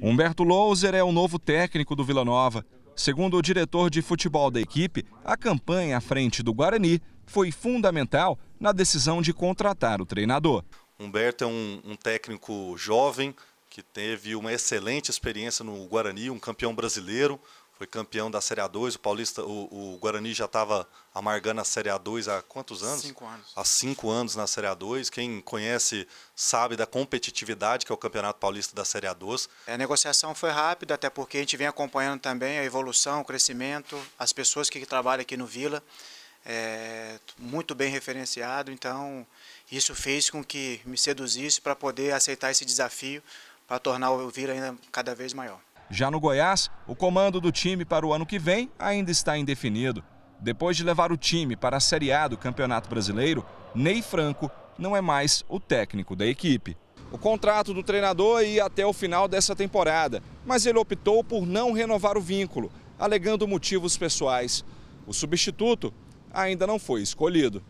Humberto Louser é o novo técnico do Vila Nova. Segundo o diretor de futebol da equipe, a campanha à frente do Guarani foi fundamental na decisão de contratar o treinador. Humberto é um, um técnico jovem que teve uma excelente experiência no Guarani, um campeão brasileiro, foi campeão da Série A2, o Paulista, o, o Guarani já estava amargando a Série A2 há quantos anos? Cinco anos. Há cinco anos na Série A2. Quem conhece sabe da competitividade que é o Campeonato Paulista da Série A2. É, a negociação foi rápida, até porque a gente vem acompanhando também a evolução, o crescimento, as pessoas que trabalham aqui no Vila, é, muito bem referenciado, então isso fez com que me seduzisse para poder aceitar esse desafio, para tornar o Vila ainda cada vez maior. Já no Goiás, o comando do time para o ano que vem ainda está indefinido. Depois de levar o time para a Série A do Campeonato Brasileiro, Ney Franco não é mais o técnico da equipe. O contrato do treinador é ia até o final dessa temporada, mas ele optou por não renovar o vínculo, alegando motivos pessoais. O substituto ainda não foi escolhido.